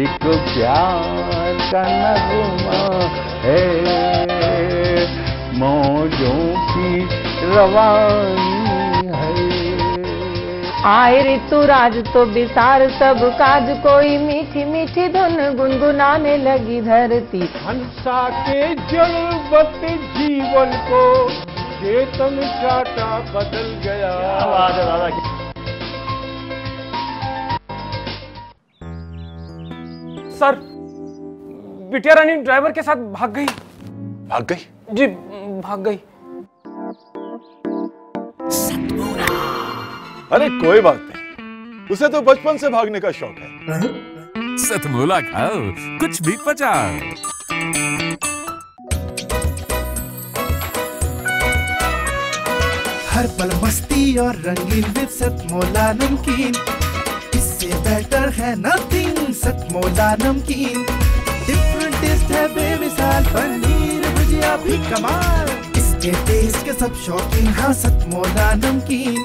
एक प्यार का नगमा है मौजों की रवानी है आए ऋतु राज तो विसार सब काज कोई मीठी मीठी धुन गुनगुनाने लगी धरती हंसा के जलवत जीवन को चेतन चाटा बदल गया आवाज दादा की सर बिटिया रानी ड्राइवर के साथ भाग गई भाग गई जी भाग गई अरे कोई बात नहीं उसे तो बचपन से भागने का शौक है सतमोला खाओ कुछ भी पचा हर पल मस्ती और रंगीन विद सतमोला नमकीन बेटर है नथिंग सच मोजा नमकीन डिफरेंट टेस्ट है बेमिसाल पनीर भुजिया भी कमाल इसके टेस्ट के सब शौकीन हाँ सच मोजा नमकीन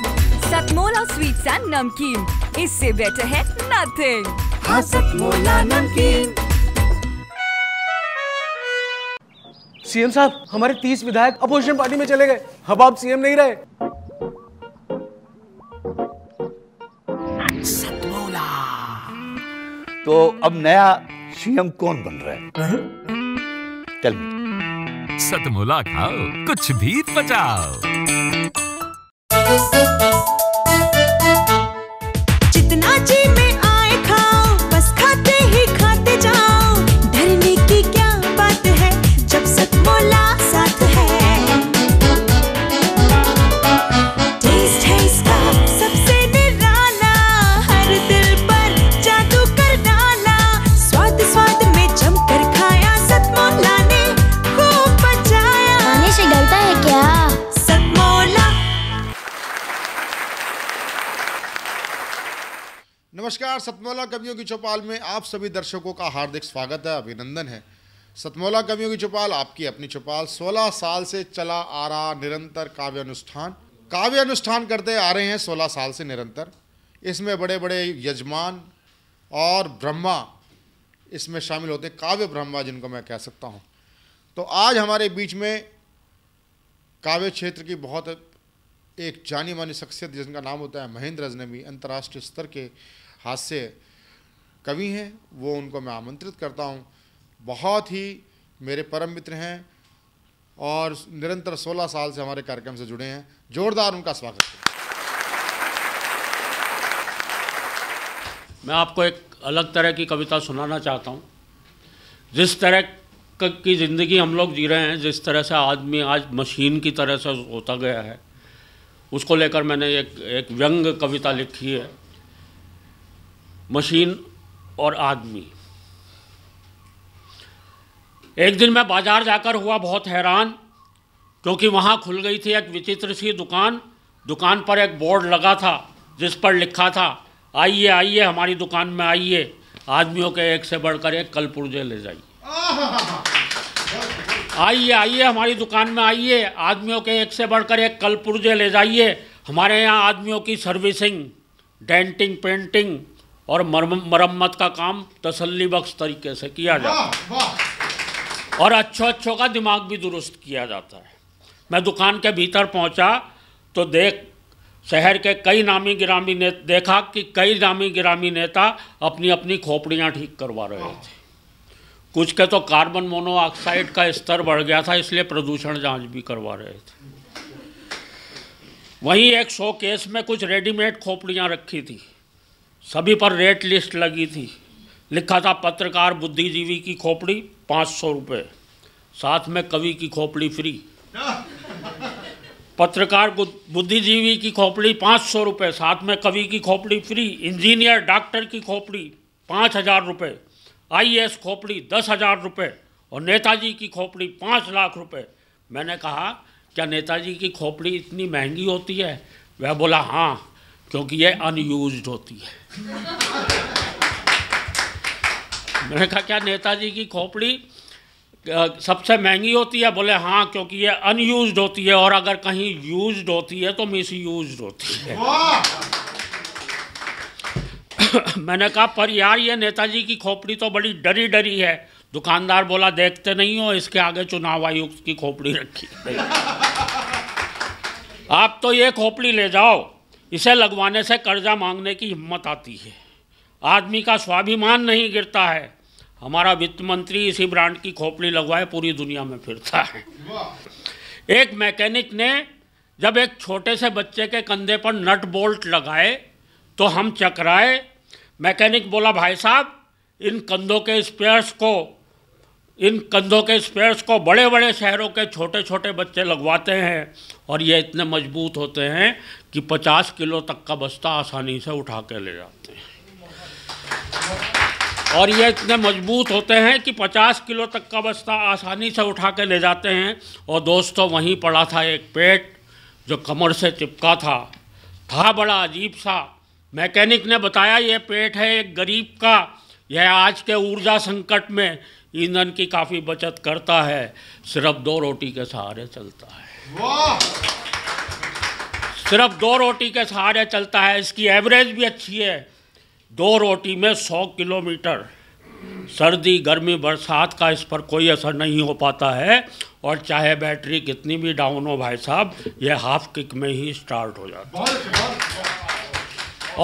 सतमोला स्वीट्स एंड नमकीन इससे बेटर है नथिंग हाँ सतमोला नमकीन सीएम साहब हमारे तीस विधायक अपोजिशन पार्टी में चले गए अब आप सीएम नहीं रहे तो अब नया सीएम कौन बन रहा है चल सतमुला खाओ कुछ भी बचाओ सतमौला कवियों की चौपाल में आप सभी दर्शकों का हार्दिक स्वागत है अभिनंदन है सतमौला कवियों की चौपाल आपकी अपनी चौपाल 16 साल से चला आ रहा निरंतर काव्य अनुष्ठान काव्य अनुष्ठान करते आ रहे हैं 16 साल से निरंतर इसमें बड़े बड़े यजमान और ब्रह्मा इसमें शामिल होते काव्य ब्रह्मा जिनको मैं कह सकता हूँ तो आज हमारे बीच में काव्य क्षेत्र की बहुत एक जानी मानी शख्सियत जिनका नाम होता है महेंद्र अजनबी अंतर्राष्ट्रीय स्तर के हास्य कवि हैं वो उनको मैं आमंत्रित करता हूँ बहुत ही मेरे परम मित्र हैं और निरंतर 16 साल से हमारे कार्यक्रम से जुड़े हैं जोरदार उनका स्वागत मैं आपको एक अलग तरह की कविता सुनाना चाहता हूँ जिस तरह की ज़िंदगी हम लोग जी रहे हैं जिस तरह से आदमी आज मशीन की तरह से होता गया है उसको लेकर मैंने एक एक व्यंग कविता लिखी है मशीन और आदमी एक दिन मैं बाज़ार जाकर हुआ बहुत हैरान क्योंकि वहाँ खुल गई थी एक विचित्र सी दुकान दुकान पर एक बोर्ड लगा था जिस पर लिखा था आइए आइए हमारी दुकान में आइए आदमियों के एक से बढ़कर एक कल पुर्जे ले जाइए आइए आइए हमारी दुकान में आइए आदमियों के एक से बढ़कर एक कल पुर्जे ले जाइए हमारे यहाँ आदमियों की सर्विसिंग डेंटिंग पेंटिंग और मरम्मत का काम तसल्ली बख्श तरीके से किया जाता है और अच्छों अच्छों का दिमाग भी दुरुस्त किया जाता है मैं दुकान के भीतर पहुंचा तो देख शहर के कई नामी गिरामी ने देखा कि कई नामी गिरामी नेता अपनी अपनी खोपड़ियाँ ठीक करवा रहे थे कुछ के तो कार्बन मोनोऑक्साइड का स्तर बढ़ गया था इसलिए प्रदूषण जांच भी करवा रहे थे वहीं एक शोकेस में कुछ रेडीमेड खोपड़ियाँ रखी थी सभी पर रेट लिस्ट लगी थी लिखा था पत्रकार बुद्धिजीवी की खोपड़ी पाँच सौ रुपये साथ में कवि की खोपड़ी फ्री पत्रकार बुद्धिजीवी की खोपड़ी पाँच सौ रुपये साथ में कवि की खोपड़ी फ्री इंजीनियर डॉक्टर की खोपड़ी पाँच हज़ार रुपये आई खोपड़ी दस हज़ार रुपये और नेताजी की खोपड़ी पाँच लाख रुपये मैंने कहा क्या नेताजी की खोपड़ी इतनी महंगी होती है वह बोला हाँ क्योंकि ये अनयूज होती है मैंने कहा क्या नेताजी की खोपड़ी सबसे महंगी होती है बोले हाँ क्योंकि ये अनयूज होती है और अगर कहीं यूज होती है तो मिस यूज होती है मैंने कहा पर यार ये नेताजी की खोपड़ी तो बड़ी डरी डरी है दुकानदार बोला देखते नहीं हो इसके आगे चुनाव आयुक्त की खोपड़ी रखी आप तो ये खोपड़ी ले जाओ इसे लगवाने से कर्जा मांगने की हिम्मत आती है आदमी का स्वाभिमान नहीं गिरता है हमारा वित्त मंत्री इसी ब्रांड की खोपड़ी लगवाए पूरी दुनिया में फिरता है एक मैकेनिक ने जब एक छोटे से बच्चे के कंधे पर नट बोल्ट लगाए तो हम चकराए मैकेनिक बोला भाई साहब इन कंधों के स्पेयर्स को इन कंधों के स्पेयर्स को बड़े बड़े शहरों के छोटे छोटे बच्चे लगवाते हैं और ये इतने मजबूत होते हैं कि 50 किलो तक का बस्ता आसानी से उठा के ले जाते हैं और ये इतने मजबूत होते हैं कि 50 किलो तक का बस्ता आसानी से उठा के ले जाते हैं और दोस्तों वहीं पड़ा था एक पेट जो कमर से चिपका था था बड़ा अजीब सा मैकेनिक ने बताया ये पेट है एक गरीब का यह आज के ऊर्जा संकट में ईंधन की काफ़ी बचत करता है सिर्फ दो रोटी के सहारे चलता है सिर्फ दो रोटी के सहारे चलता है इसकी एवरेज भी अच्छी है दो रोटी में सौ किलोमीटर सर्दी गर्मी बरसात का इस पर कोई असर नहीं हो पाता है और चाहे बैटरी कितनी भी डाउन हो भाई साहब यह हाफ किक में ही स्टार्ट हो जाता है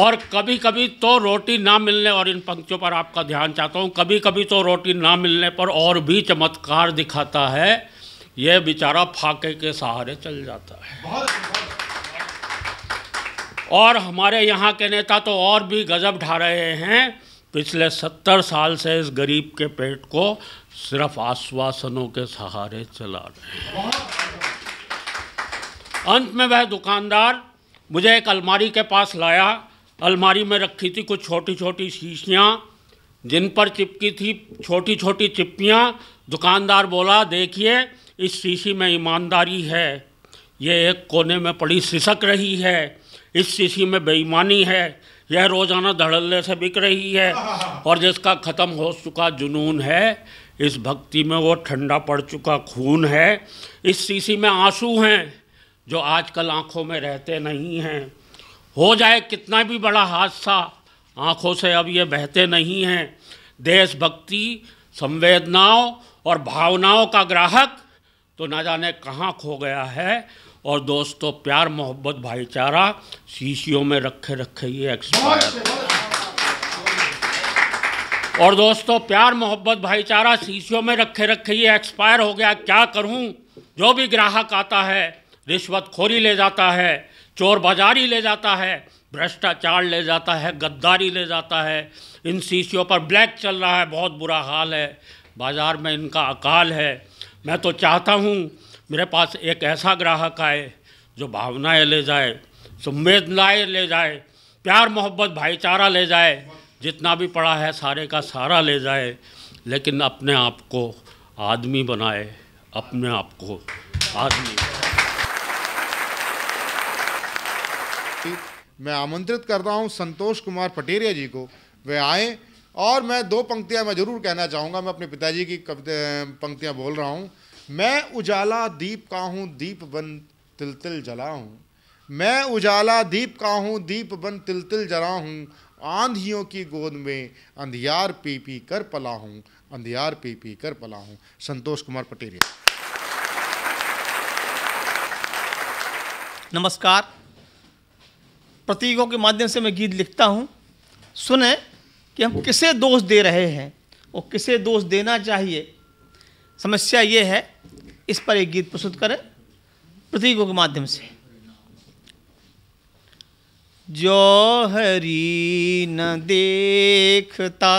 और कभी कभी तो रोटी ना मिलने और इन पंक्तियों पर आपका ध्यान चाहता हूँ कभी कभी तो रोटी ना मिलने पर और भी चमत्कार दिखाता है यह बेचारा फाके के सहारे चल जाता है और हमारे यहाँ के नेता तो और भी गजब ढा रहे हैं पिछले सत्तर साल से इस गरीब के पेट को सिर्फ आश्वासनों के सहारे चला रहे हैं अंत में वह दुकानदार मुझे एक अलमारी के पास लाया अलमारी में रखी थी कुछ छोटी छोटी शीशियाँ जिन पर चिपकी थी छोटी छोटी चिप्पियाँ दुकानदार बोला देखिए इस शीशी में ईमानदारी है ये एक कोने में पड़ी सिसक रही है इस शीशी में बेईमानी है यह रोज़ाना धड़ल्ले से बिक रही है और जिसका ख़त्म हो चुका जुनून है इस भक्ति में वो ठंडा पड़ चुका खून है इस शीशी में आंसू हैं जो आजकल आंखों में रहते नहीं हैं हो जाए कितना भी बड़ा हादसा आँखों से अब ये बहते नहीं हैं देशभक्ति संवेदनाओं और भावनाओं का ग्राहक तो ना जाने कहाँ खो गया है और दोस्तों प्यार मोहब्बत भाईचारा शीशियों में रखे रखे ये एक्सपायर और दोस्तों प्यार मोहब्बत भाईचारा शीशियों में रखे रखे ये एक्सपायर हो गया क्या करूँ जो भी ग्राहक आता है रिश्वत खोरी ले जाता है चोर बाजारी ले जाता है भ्रष्टाचार ले जाता है गद्दारी ले जाता है इन शीशियों पर ब्लैक चल रहा है बहुत बुरा हाल है बाज़ार में इनका अकाल है मैं तो चाहता हूँ मेरे पास एक ऐसा ग्राहक आए जो भावनाएं ले जाए संवेदनाएँ ले जाए प्यार मोहब्बत भाईचारा ले जाए जितना भी पड़ा है सारे का सारा ले जाए लेकिन अपने आप को आदमी बनाए अपने आप को आदमी बनाए मैं आमंत्रित कर रहा हूँ संतोष कुमार पटेरिया जी को वे आए और मैं दो पंक्तियाँ मैं जरूर कहना चाहूँगा मैं अपने पिताजी की पंक्तियाँ बोल रहा हूँ मैं उजाला दीप का हूँ दीप बन तिल तिल जला हूँ मैं उजाला दीप का हूँ दीप बन तिल तिल जला हूँ आंधियों की गोद में अंधियार पी पी कर पला हूँ अंधियार पी पी कर पला हूँ संतोष कुमार पटेरिया नमस्कार प्रतीकों के माध्यम से मैं गीत लिखता हूँ सुने कि हम किसे दोष दे रहे हैं और किसे दोष देना चाहिए समस्या ये है इस पर एक गीत प्रस्तुत करें प्रतीकों के माध्यम से जौहरी न देखता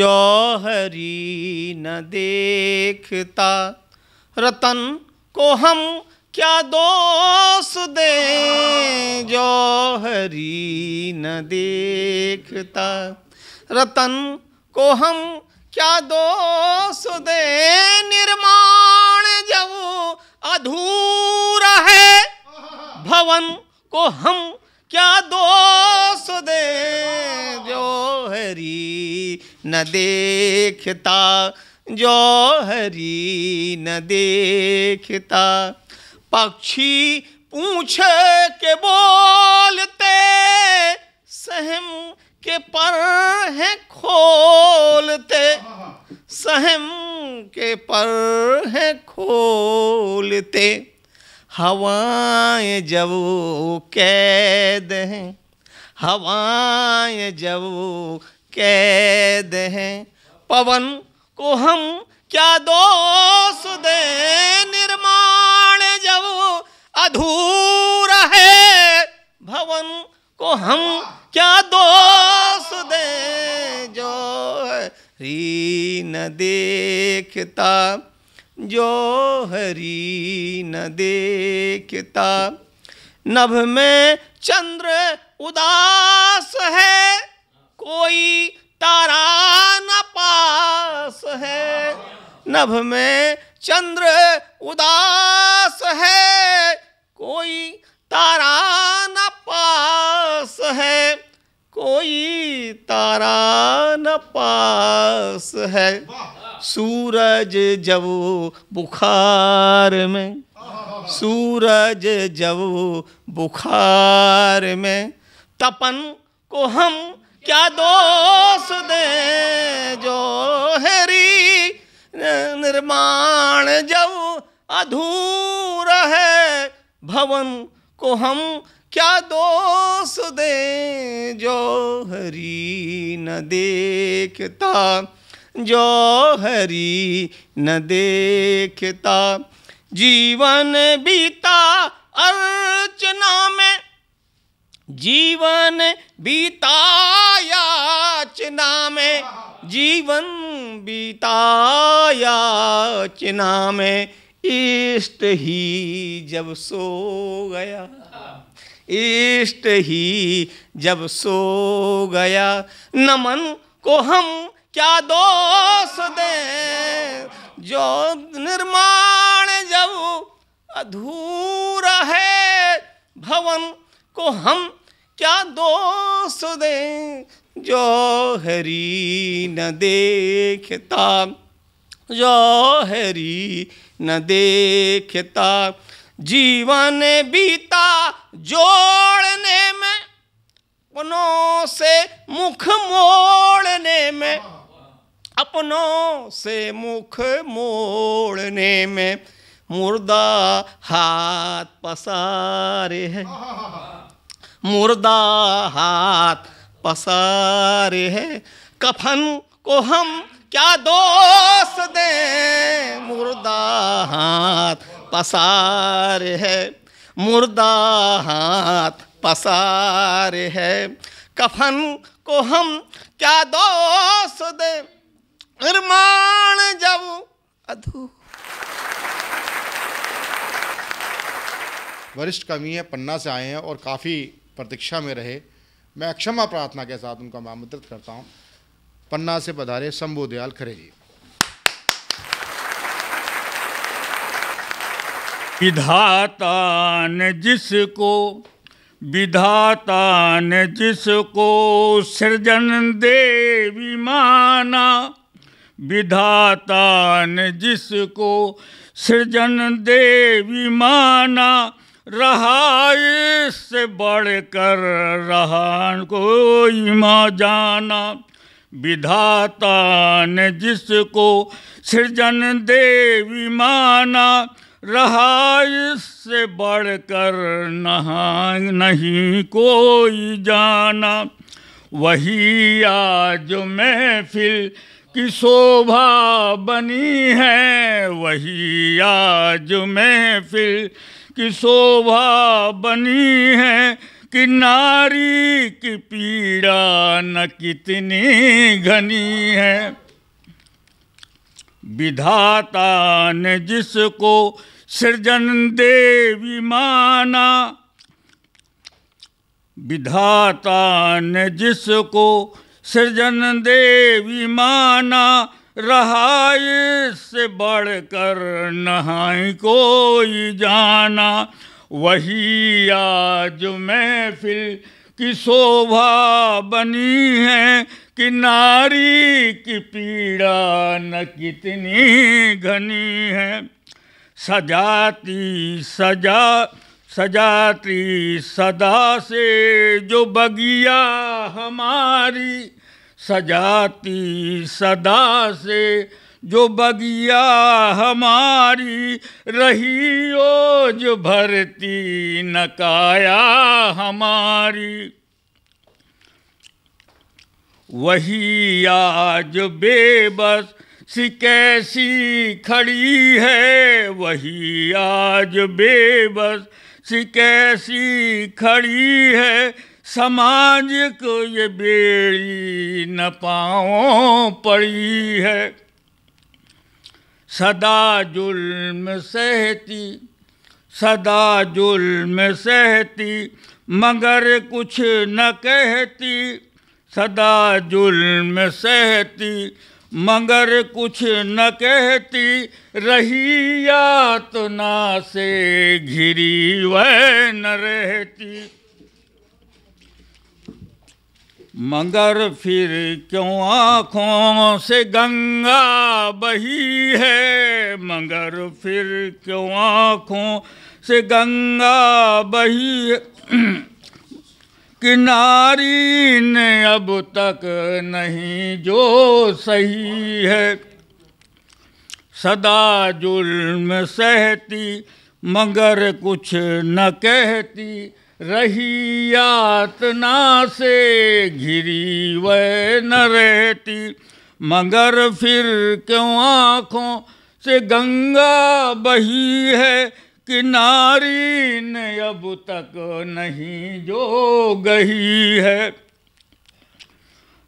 जौहरी न देखता रतन को हम क्या दोष दे जो हरी न देखता रतन को हम क्या दोष दे निर्माण जब अधूरा है भवन को हम क्या दोष दे जो हरी न देखता जो हरी न देखता पक्षी पूछे के बोलते सहम के पर है खोलते सहम के पर है खोलते हवाएं जब कैद हैं हवाएं जब कैद हैं पवन को हम क्या दोष दे निर्माण जब अधूर है भवन को हम क्या दोष दे जो हरी न देखता जो हरी न देखता नभ में चंद्र उदास है कोई तारा न पास है नभ में चंद्र उदास है कोई तारा न पास है कोई तारा न पास है सूरज जब बुखार में सूरज जब बुखार में तपन को हम क्या दोष दें जो हरी निर्माण जब अधूरा है भवन को हम क्या दोष दे जो हरी न देखता जो हरी न देखता जीवन बीता अर्चना में जीवन बीता याचना में जीवन बीताया चिना में इष्ट ही जब सो गया इष्ट ही जब सो गया नमन को हम क्या दोष दें जो निर्माण जब अधूरा है भवन को हम क्या दोष दे जो हरी न देखता जो हरी न देखता जीवन बीता जोड़ने में अपनों से मुख मोड़ने में अपनों से मुख मोड़ने में मुर्दा हाथ पसारे है हाँ, हाँ, हाँ, मुर्दा हाथ पसारे है कफन को हम क्या दोष दे मुर्दा हाथ पसार है मुर्दा हाथ पसार है कफन को हम क्या दोष दे निर्माण जब अधू वरिष्ठ कवि हैं पन्ना से आए हैं और काफ़ी प्रतीक्षा में रहे मैं अक्षमा प्रार्थना के साथ उनका आमंत्रित करता हूँ पन्ना से पधारे शंभु खरे जी विधाता ने जिसको विधाता ने जिसको सृजन देवी माना विधाता ने जिसको सृजन देवी माना रहा इससे बढ़ कर रहा को इमा जाना विधाता ने जिसको सृजन देवी माना रहा इससे बढ़ कर नहा नहीं कोई जाना वही आज महफिल की शोभा बनी है वही आज महफिल की शोभा बनी है कि नारी की पीड़ा न कितनी घनी है विधाता ने जिसको सृजन देवी माना विधाता ने जिसको सृजन देवी माना रहाय से बढ़ कर नहाई कोई जाना वही आज महफिल की शोभा बनी है कि नारी की पीड़ा न कितनी घनी है सजाती सजा सजाती सदा से जो बगिया हमारी सजाती सदा से जो बगिया हमारी रही ओज भरती नकाया हमारी वही आज बेबस सी कैसी खड़ी है वही आज बेबस सी कैसी खड़ी है समाज को ये बेड़ी न पाओ पड़ी है सदा जुल्म सहती सदा जुल्म सहती मगर कुछ न कहती सदा जुल्म सहती मगर कुछ न कहती रही या तो ना से घिरी वह न रहती मगर फिर क्यों आँखों से गंगा बही है मगर फिर क्यों आँखों से गंगा बही है किनारी ने अब तक नहीं जो सही है सदा जुल्म सहती मगर कुछ न कहती रही यातना से घिरी वह न रहती मगर फिर क्यों आँखों से गंगा बही है कि नारी ने अब तक नहीं जो गही है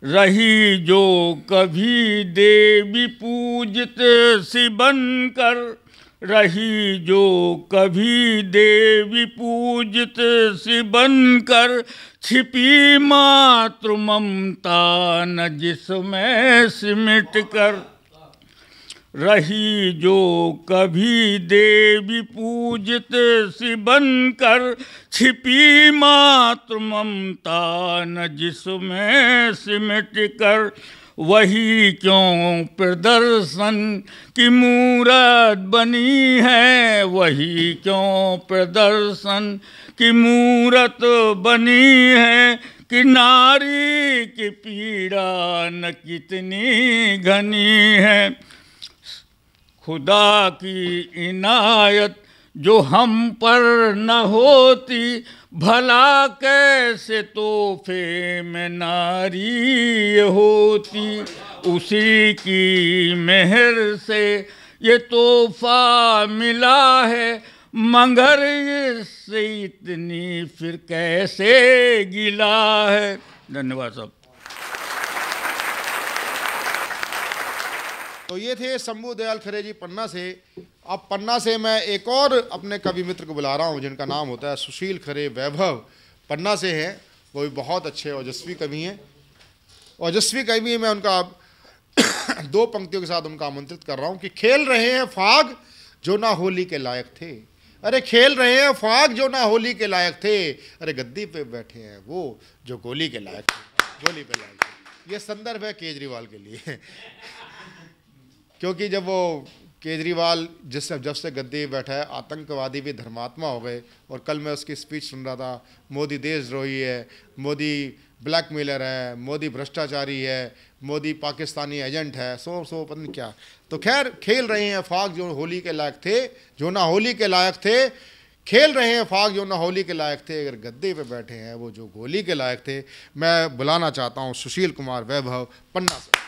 रही जो कभी देवी पूजित सी बनकर कर रही जो कभी देवी पूजित सि बनकर कर छिपी मातृ ममता न जिसमें सिमट कर रही जो कभी देवी पूजित सि बनकर कर छिपी मातृ ममता न जिसमें सिमट कर वही क्यों प्रदर्शन की मूरत बनी है वही क्यों प्रदर्शन की मूरत बनी है कि नारी की पीड़ा न कितनी घनी है खुदा की इनायत जो हम पर न होती भला कैसे तोहफे में नारी होती उसी की मेहर से ये तोहफा मिला है मगर इससे इतनी फिर कैसे गिला है धन्यवाद साहब तो ये थे शंभू दयाल खरे जी पन्ना से अब पन्ना से मैं एक और अपने कवि मित्र को बुला रहा हूँ जिनका नाम होता है सुशील खरे वैभव पन्ना से हैं वो भी बहुत अच्छे ओजस्वी कवि हैं ओजस्वी कवि मैं उनका दो पंक्तियों के साथ उनका आमंत्रित कर रहा हूँ कि खेल रहे हैं फाग जो ना होली के लायक थे अरे खेल रहे हैं फाग जो ना होली के लायक थे अरे गद्दी पे बैठे हैं वो जो गोली के लायक थे गोली पे लायक थे ये संदर्भ है केजरीवाल के लिए क्योंकि जब वो केजरीवाल जिससे जब से गद्दी बैठा है आतंकवादी भी धर्मात्मा हो गए और कल मैं उसकी स्पीच सुन रहा था मोदी देशद्रोही है मोदी ब्लैक मेलर है मोदी भ्रष्टाचारी है मोदी पाकिस्तानी एजेंट है सो सो पता नहीं क्या तो खैर खेल रहे हैं फाग जो होली के लायक थे जो ना होली के लायक थे खेल रहे हैं फाग जो ना होली के लायक थे अगर गद्दे पे बैठे हैं वो जो गोली के लायक थे मैं बुलाना चाहता हूँ सुशील कुमार वैभव पन्ना सर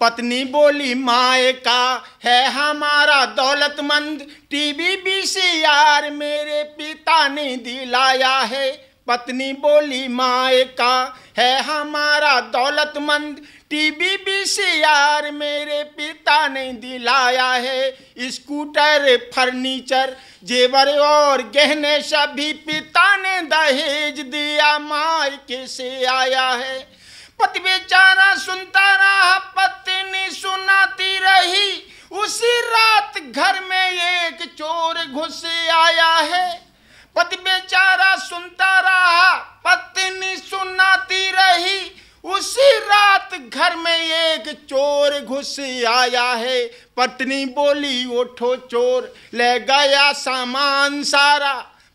पत्नी बोली माए का है हमारा दौलतमंद टीवी बीसीआर मेरे पिता ने दिलाया है पत्नी बोली माए का है हमारा दौलतमंद टीवी बीसीआर मेरे पिता ने दिलाया है स्कूटर फर्नीचर जेवर और गहने सभी पिता ने दहेज दिया मायके से आया है पति बेचारा सुनता रहा पत्नी सुनाती रही उसी रात घर में एक चोर घुस आया है पति बेचारा सुनता रहा पत्नी सुनाती रही उसी रात घर में एक चोर घुस आया है पत्नी बोली उठो चोर ले गया सामान सारा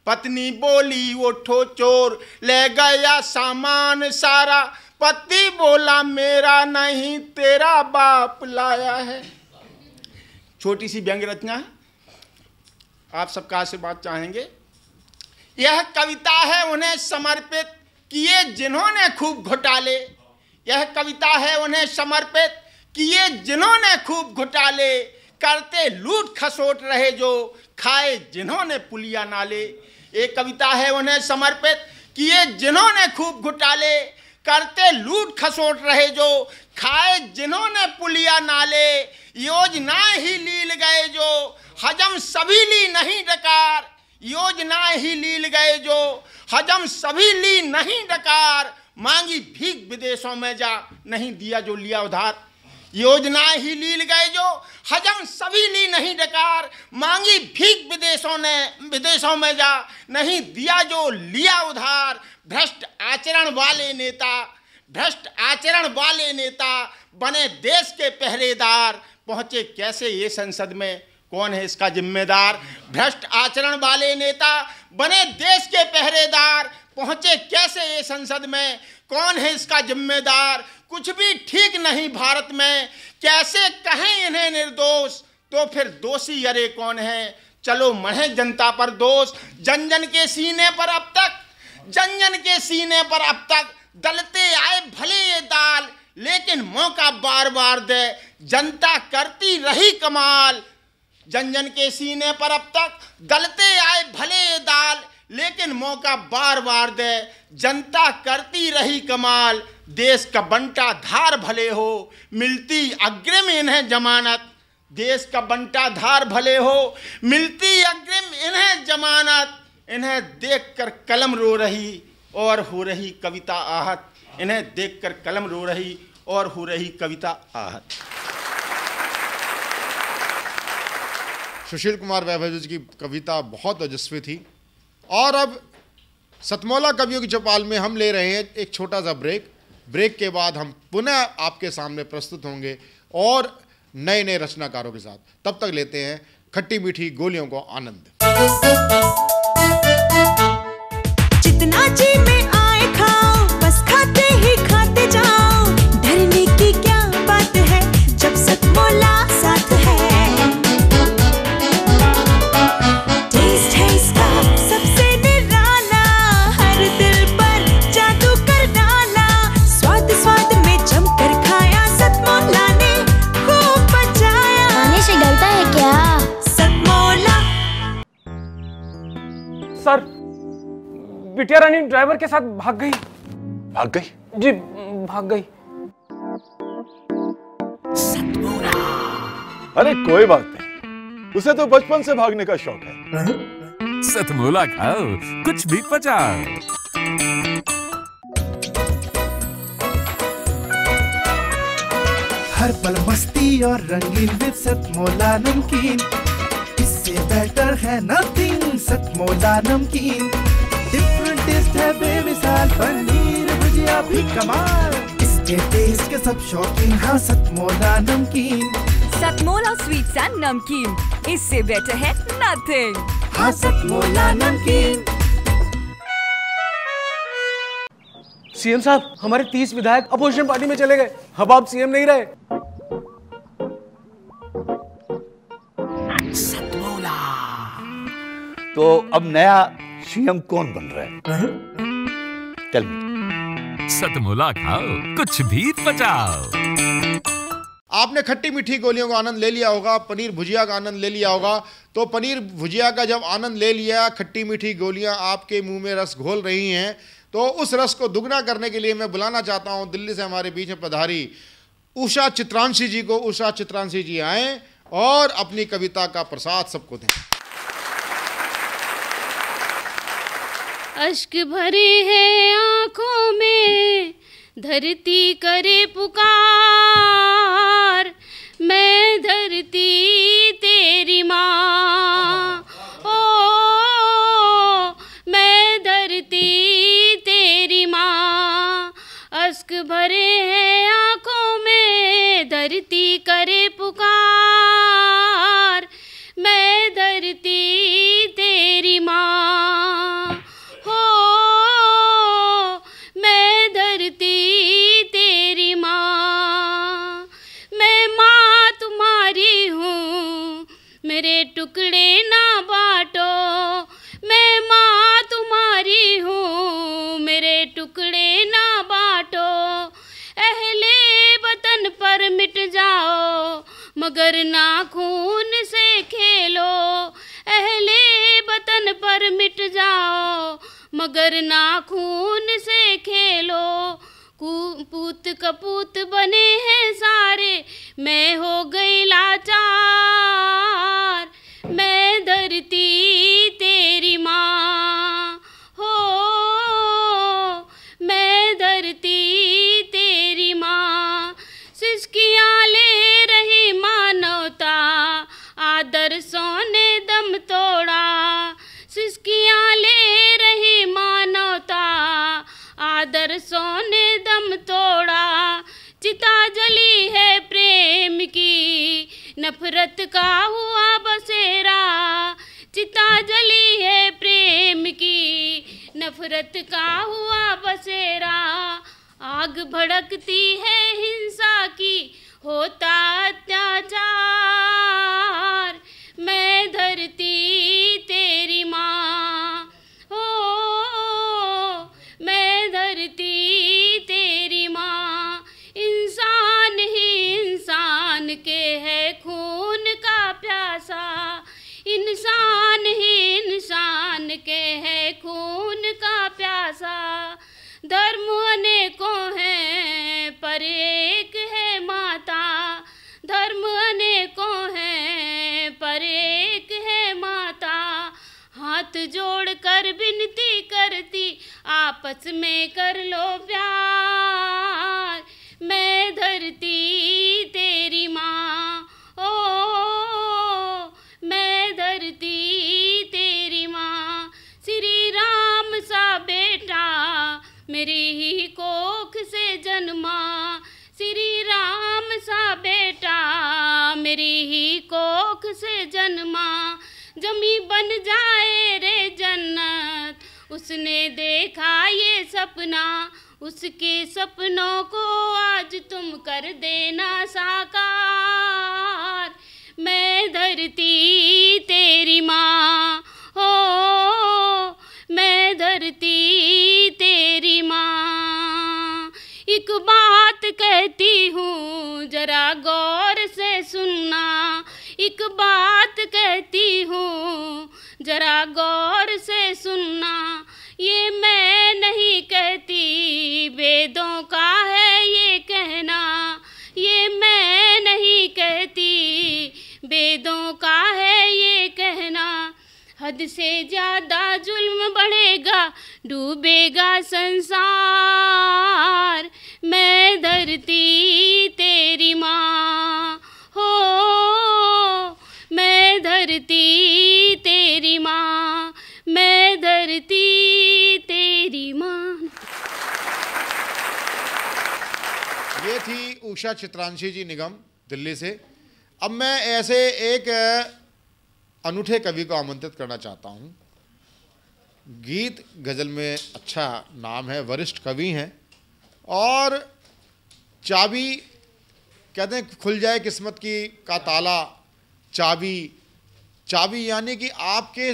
पत्नी बोली उठो चोर ले गया सामान सारा पति बोला मेरा नहीं तेरा बाप लाया है छोटी सी व्यंग रचना है आप सबका आशीर्वाद चाहेंगे यह कविता है उन्हें समर्पित किए जिन्होंने खूब घोटाले यह कविता है उन्हें समर्पित किए जिन्होंने खूब घोटाले करते लूट खसोट रहे जो खाए जिन्होंने पुलिया नाले ये कविता है उन्हें समर्पित किए जिन्होंने खूब घोटाले करते लूट खसोट रहे जो खाए जिन्होंने पुलिया नाले योजनाएं ही लील गए जो हजम सभी ली नहीं डकार योजनाएं ही लील गए जो हजम सभी ली नहीं डकार मांगी भीख विदेशों में जा नहीं दिया जो लिया उधार योजनाएं ही लील गए जो हजम सभी ली नहीं डकार मांगी भीख विदेशों ने विदेशों में जा नहीं दिया जो लिया उधार भ्रष्ट आचरण वाले नेता भ्रष्ट आचरण वाले नेता बने देश के पहरेदार पहुंचे कैसे ये संसद में कौन है इसका जिम्मेदार भ्रष्ट आचरण वाले नेता बने देश के पहरेदार पहुंचे कैसे ये संसद में कौन है इसका जिम्मेदार कुछ भी ठीक नहीं भारत में कैसे कहें इन्हें निर्दोष तो फिर दोषी अरे कौन है चलो मढ़े जनता पर दोष जन जन के सीने पर अब तक जन जन के सीने पर अब तक दलते आए भले ये दाल लेकिन मौका बार बार दे जनता करती रही कमाल जन जन के सीने पर अब तक दलते आए भले ये दाल लेकिन मौका बार बार दे जनता करती रही कमाल देश का बंटा धार भले हो मिलती अग्रिम इन्हें जमानत देश का बंटा धार भले हो मिलती अग्रिम इन्हें जमानत इन्हें देखकर कलम रो रही और हो रही कविता आहत इन्हें देखकर कलम रो रही और हो रही कविता आहत सुशील कुमार जी की कविता बहुत ओजस्वी थी और अब सतमौला कवियों की चौपाल में हम ले रहे हैं एक छोटा सा ब्रेक ब्रेक के बाद हम पुनः आपके सामने प्रस्तुत होंगे और नए नए रचनाकारों के साथ तब तक लेते हैं खट्टी मीठी गोलियों को आनंद जितना जी में आए खाओ बस खाते ही खाते जाओ की क्या बात है जब सतमोला साथ है सर बिटिया रानी ड्राइवर के साथ भाग गई भाग गई जी भाग गई अरे कोई बात नहीं उसे तो बचपन से भागने का शौक है सतमूला खाओ कुछ भी पचा हर पल मस्ती और रंगीन विद सतमोला नमकीन बेटर है नथिंग सच मोजा नमकीन डिफरेंट टेस्ट है बेमिसाल पनीर भुजिया भी कमाल इसके टेस्ट के सब शौकीन हाँ सच मोजा नमकीन सतमोला स्वीट्स एंड नमकीन इससे बेटर है नथिंग हाँ सतमोला नमकीन सीएम साहब हमारे तीस विधायक अपोजिशन पार्टी में चले गए अब आप सीएम नहीं रहे तो अब नया सीएम कौन बन रहा है चल सतमुला खाओ कुछ भी बचाओ आपने खट्टी मीठी गोलियों का आनंद ले लिया होगा पनीर भुजिया का आनंद ले लिया होगा तो पनीर भुजिया का जब आनंद ले लिया खट्टी मीठी गोलियां आपके मुंह में रस घोल रही हैं तो उस रस को दुगना करने के लिए मैं बुलाना चाहता हूं दिल्ली से हमारे बीच में पधारी उषा चित्रांशी जी को उषा चित्रांशी जी आए और अपनी कविता का प्रसाद सबको दें अश्क भरे हैं आँखों में धरती करे पुकार मैं धरती तेरी माँ ओ मैं धरती तेरी माँ अश्क भरे हैं आँखों में धरती करे पुकार का प्यासा धर्म अनेकों है पर एक है माता धर्म अनेकों है पर एक है माता हाथ जोड़ कर विनती करती आपस में कर लो प्यार मैं धरती तेरी माँ मेरी ही कोख से जन्मा श्री राम सा बेटा मेरी ही कोख से जन्मा जमी बन जाए रे जन्नत उसने देखा ये सपना उसके सपनों को आज तुम कर देना साकार मैं धरती तेरी माँ हो करती तेरी माँ एक बात कहती हूँ जरा गौर से सुनना एक बात कहती हूँ जरा गौर से सुनना ये मैं नहीं कहती वेदों का है ये कहना ये मैं नहीं कहती वेदों का है ये कहना हद से ज़्यादा जुल्म बढ़ेगा डूबेगा संसार मैं धरती तेरी माँ हो मैं धरती तेरी माँ मैं धरती तेरी माँ ये थी उषा चित्रांशी जी निगम दिल्ली से अब मैं ऐसे एक अनूठे कवि को आमंत्रित करना चाहता हूँ गीत गज़ल में अच्छा नाम है वरिष्ठ कवि हैं और चाबी कहते हैं खुल जाए किस्मत की का ताला चाबी चाबी यानी कि आपके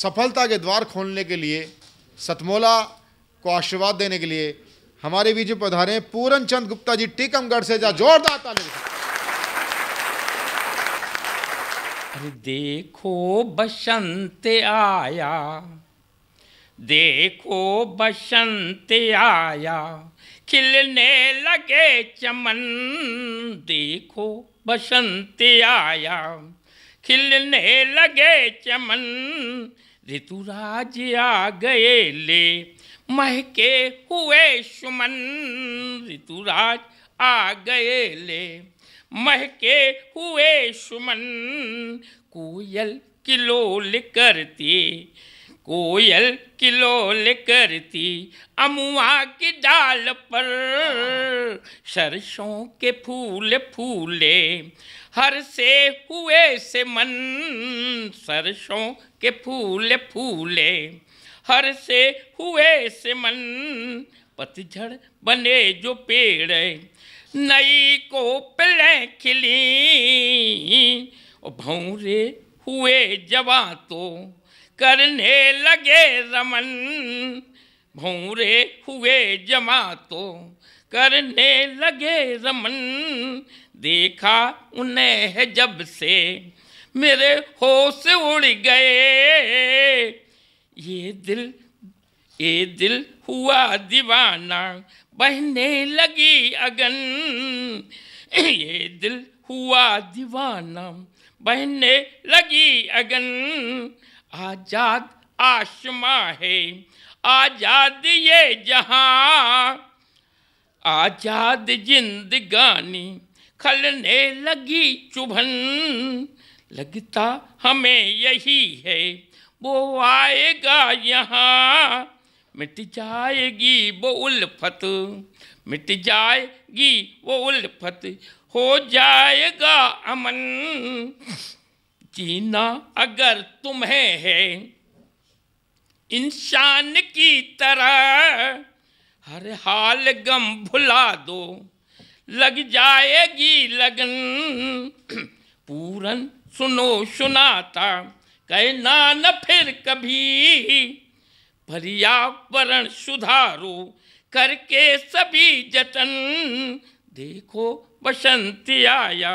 सफलता के द्वार खोलने के लिए सतमोला को आशीर्वाद देने के लिए हमारे बीच पधारे पूरन चंद गुप्ता जी टीकमगढ़ से जा जोरदार ताली अरे देखो बसंत आया देखो बसंत आया खिलने लगे चमन देखो बसंत आया खिलने लगे चमन ऋतुराज आ गए ले महके हुए सुमन ऋतुराज आ गए ले महके हुए सुमन कोयल किलोल करती कोयल किलोल करती अमुआ की डाल पर सरसों के फूल फूले हर से हुए से मन सरसों के फूल फूले हर से हुए से मन पतझड़ बने जो पेड़ नई कोपलें खिली भौरे हुए जवा तो करने लगे रमन भौरे हुए जमा तो करने लगे रमन देखा उन्हें है जब से मेरे होश उड़ गए ये दिल ये दिल हुआ दीवाना बहने लगी अगन ये दिल हुआ दीवाना बहने लगी अगन आजाद आशमा है आजाद ये जहाँ आजाद जिंदगानी खलने लगी चुभन लगता हमें यही है वो आएगा यहाँ मिट जाएगी वो उल्फत मिट जाएगी वो उल्फत हो जाएगा अमन जीना अगर तुम्हें है इंसान की तरह हर हाल गम भुला दो लग जाएगी लगन पूरन सुनो सुनाता कहना न फिर कभी पर्यावरण सुधारू करके सभी जतन देखो बसंती आया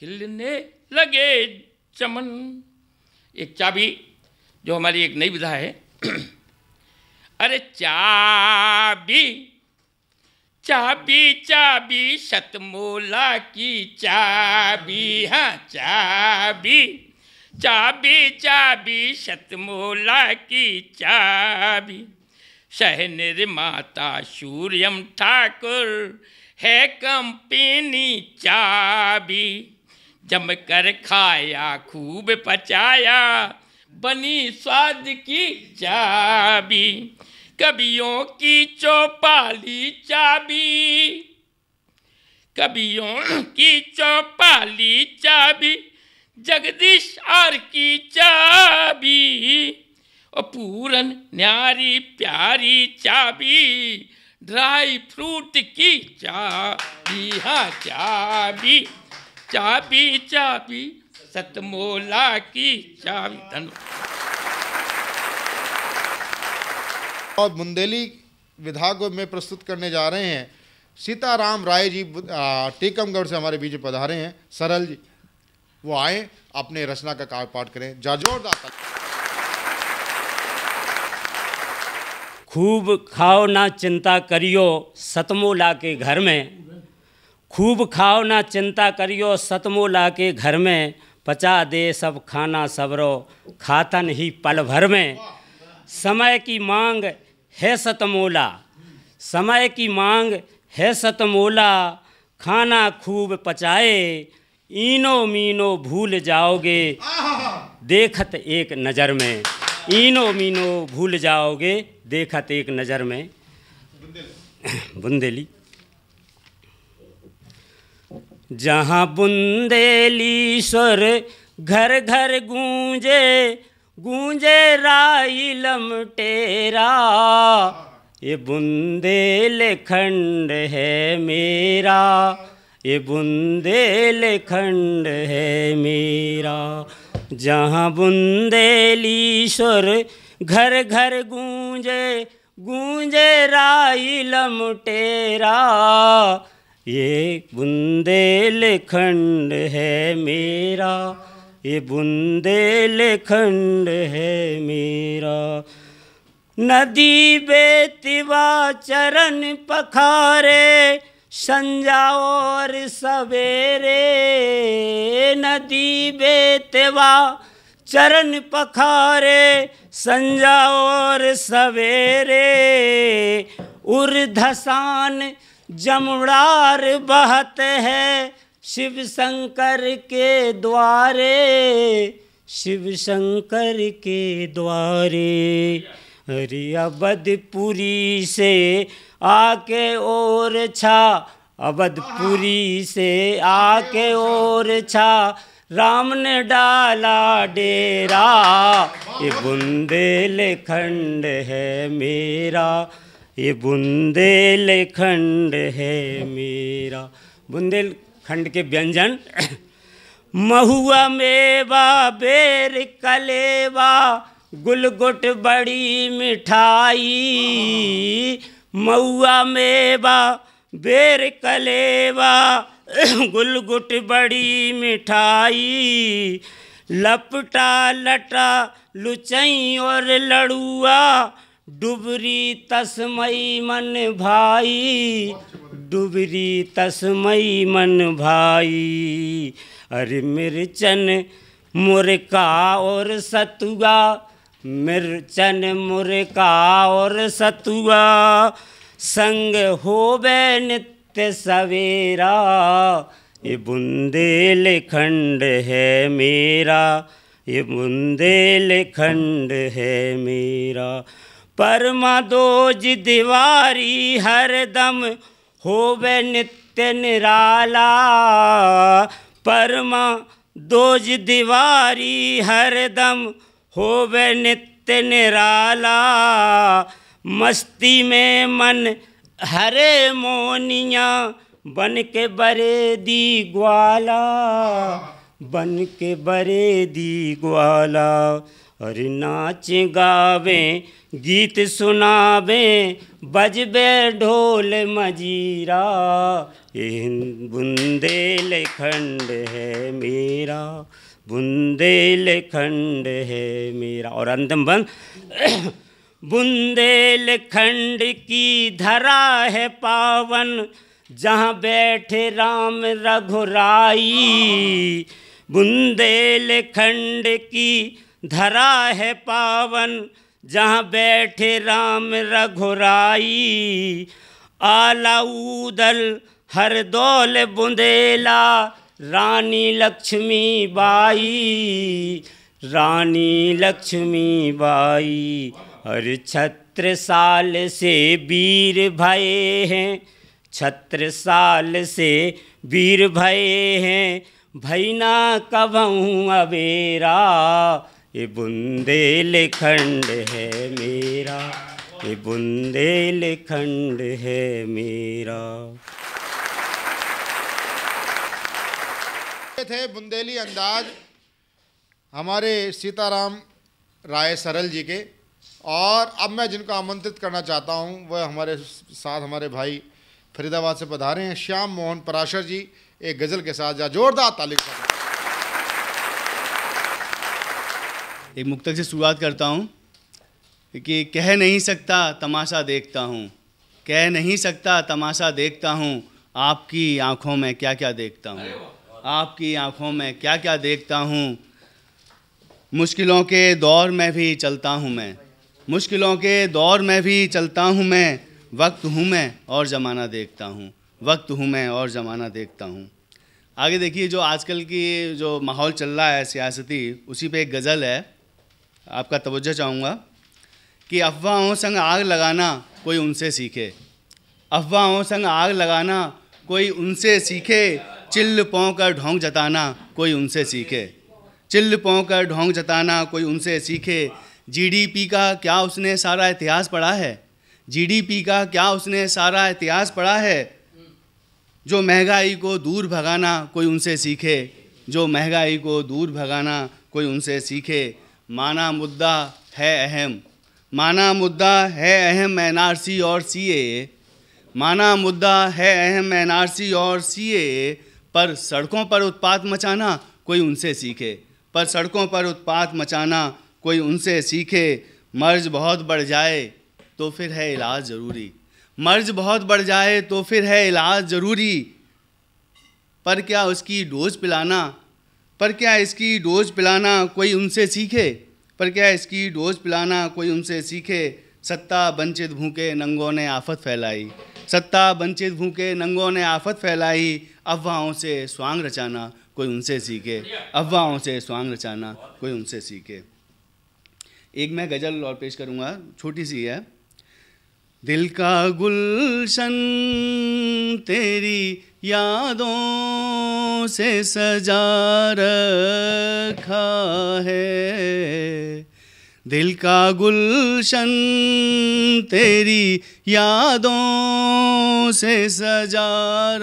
खिलने लगे चमन एक चाबी जो हमारी एक नई विधा है अरे चाबी चाबी चाबी शतमोला की चाबी हाँ चाबी चाबी चाबी शतमोला की चाबी सह निर्माता सूर्यम ठाकुर है कंपनी चाबी जम कर खाया खूब पचाया बनी स्वाद की चाबी कवियों की चौपाली चाबी कवियों की चौपाली चाबी जगदीश आर की चाबी और पूरन न्यारी प्यारी चाबी ड्राई फ्रूट की चाबी हाँ चाबी चाबी चाबी सतमोला की चाबी और बुंदेली विधागो में प्रस्तुत करने जा रहे हैं सीताराम राय जी टीकमगढ़ से हमारे बीच पधारे हैं सरल जी वो आए अपने रचना का कार्य पाठ करें जाजोरदाता खूब खाओ ना चिंता करियो सतमोला के घर में खूब खाओ ना चिंता करियो सतमोला के घर में पचा दे सब खाना सबरो खातन ही पल भर में समय की मांग है सतमोला समय की मांग है सतमोला खाना खूब पचाए इनो मीनो भूल जाओगे देखत एक नज़र में इनो मीनो भूल जाओगे देखत एक नज़र में बुंदेली जहाँ बुंदेली स्वर घर घर गूंजे गूंजे राई लमटेरा ये बुंदेल खंड है मेरा ये बुंदेलखंड है मेरा जहाँ बुंदेलीश्वर घर घर गूंजे गूंजे राई लमटेरा ये बुंदेलखंड है मेरा ये बुंदेलखंड है मेरा नदी बेतिवा चरण पखारे संजा सवेरे नदी बेतवा चरण पखारे संजा सवेरे उर्धसान जमुड़ार बहत है शिव शंकर के द्वारे शिव शंकर के द्वारे हरियाबदपुरी से आके और छा अवधपुरी से आके और छा राम ने डाला डेरा ये बुंदेलखंड है मेरा ये बुंदेलखंड है मेरा बुंदेलखंड के व्यंजन महुआ मेवा बेर कलेवा गुलगुट बड़ी मिठाई मऊआ मेवा बेर कलेवा गुलगुट बड़ी मिठाई लपटा लटा लुचई और लड़ुआ डुबरी तस्मई मन भाई डुबरी तस्मई मन भाई अरे मिर्चन मुर्का और सतुआ मिर्चन मुर्गा और सतुआ संग हो नित्य सवेरा ये बुंदेलखंड है मेरा ये बुंदेलखंड है मेरा दोज दीवारी हरदम हो नित्य निराला परमा दोज दीवारी हरदम होवे नित्य निराला मस्ती में मन हरे मोनिया बन के बरे दी ग्वाला बन के बरे दी ग्वाला और नाच गावे गीत सुनावे बजबे ढोल मजीरा इन बुंदेलखंड है मेरा बुंदेलखंड है मेरा और अंतम बंद बुंदेलखंड की धरा है पावन जहाँ बैठे राम रघुराई बुंदेलखंड की धरा है पावन जहाँ बैठे राम रघुराई आला उदल हर दौल बुंदेला रानी लक्ष्मी बाई रानी लक्ष्मी बाई और छत्र साल से वीर भये हैं छत्र साल से वीर भये हैं भैना कबहूँ अबेरा ये बुंदेलखंड है मेरा ये बुंदेलखंड है मेरा थे बुंदेली अंदाज हमारे सीताराम राय सरल जी के और अब मैं जिनको आमंत्रित करना चाहता हूँ वह हमारे साथ हमारे भाई फरीदाबाद से पधारे हैं श्याम मोहन पराशर जी एक गज़ल के साथ जा जोरदार ताली एक मुक्तक से शुरुआत करता हूँ कि कह नहीं सकता तमाशा देखता हूँ कह नहीं सकता तमाशा देखता हूँ आपकी आंखों में क्या क्या देखता हूँ आपकी आंखों में क्या क्या देखता हूँ मुश्किलों के दौर में भी चलता हूँ मैं मुश्किलों के दौर में भी चलता हूँ मैं वक्त हूँ मैं और ज़माना देखता हूँ वक्त हूँ मैं और ज़माना देखता हूँ आगे देखिए जो आजकल की जो माहौल चल रहा है सियासती उसी पे एक गज़ल है आपका तवज्जो चाहूँगा कि अफवाहों संग आग लगाना कोई उनसे सीखे अफवाहों संग आग लगाना कोई उनसे सीखे चिल्ल पों का ढोंग जताना कोई उनसे सीखे चिल्ल पों का ढोंग जताना कोई उनसे सीखे जीडीपी का क्या उसने सारा इतिहास पढ़ा है जीडीपी का क्या उसने सारा इतिहास पढ़ा है जो महंगाई को दूर भगाना कोई उनसे सीखे जो महंगाई को दूर भगाना कोई उनसे सीखे माना मुद्दा है अहम माना मुद्दा है अहम एन और सी माना मुद्दा है अहम एन और सी पर सड़कों पर उत्पात मचाना कोई उनसे सीखे पर सड़कों पर उत्पात मचाना कोई उनसे सीखे मर्ज बहुत बढ़ जाए तो फिर है इलाज ज़रूरी मर्ज बहुत बढ़ जाए तो फिर है इलाज ज़रूरी पर क्या उसकी डोज पिलाना पर क्या इसकी डोज पिलाना कोई उनसे सीखे पर क्या इसकी डोज पिलाना कोई उनसे सीखे सत्ता वंचित भूखे नंगों ने आफत फैलाई सत्ता वंचित भूखे नंगों ने आफत फैलाई अफवाहों से स्वांग रचाना कोई उनसे सीखे अफवाहों से स्वांग रचाना कोई उनसे सीखे एक मैं गज़ल और पेश करूँगा छोटी सी है दिल का गुलशन तेरी यादों से सजा रखा है दिल का गुलशन तेरी यादों से सजा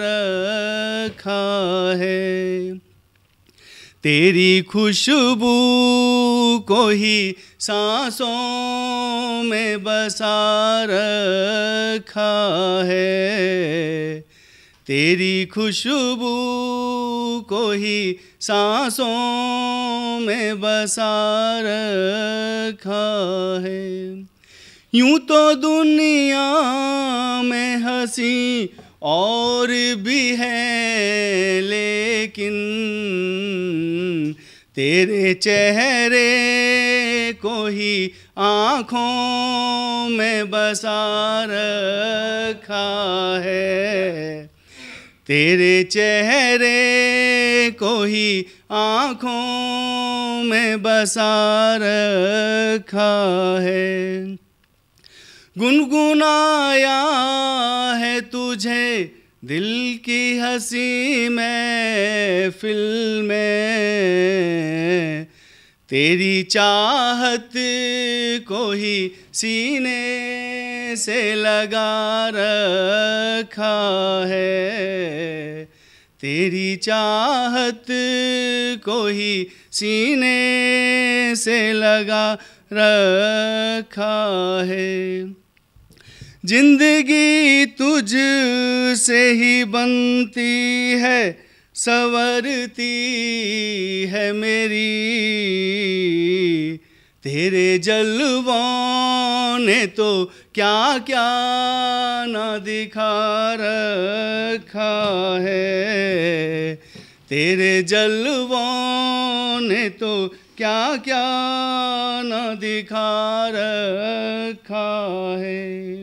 रखा है तेरी खुशबू को ही सांसों में बसा रखा है तेरी खुशबू को ही सांसों में बसा रखा है यूं तो दुनिया में हंसी और भी है लेकिन तेरे चेहरे को ही आँखों में बसा रखा है तेरे चेहरे को ही आँखों में बसा रखा है गुनगुनाया है तुझे दिल की हंसी में फिल्में तेरी चाहत को ही सीने से लगा रखा है तेरी चाहत को ही सीने से लगा रखा है जिंदगी तुझ से ही बनती है सवरती है मेरी तेरे जलवों ने तो क्या क्या ना दिखा रखा है तेरे जलवों ने तो क्या क्या ना दिखा रखा है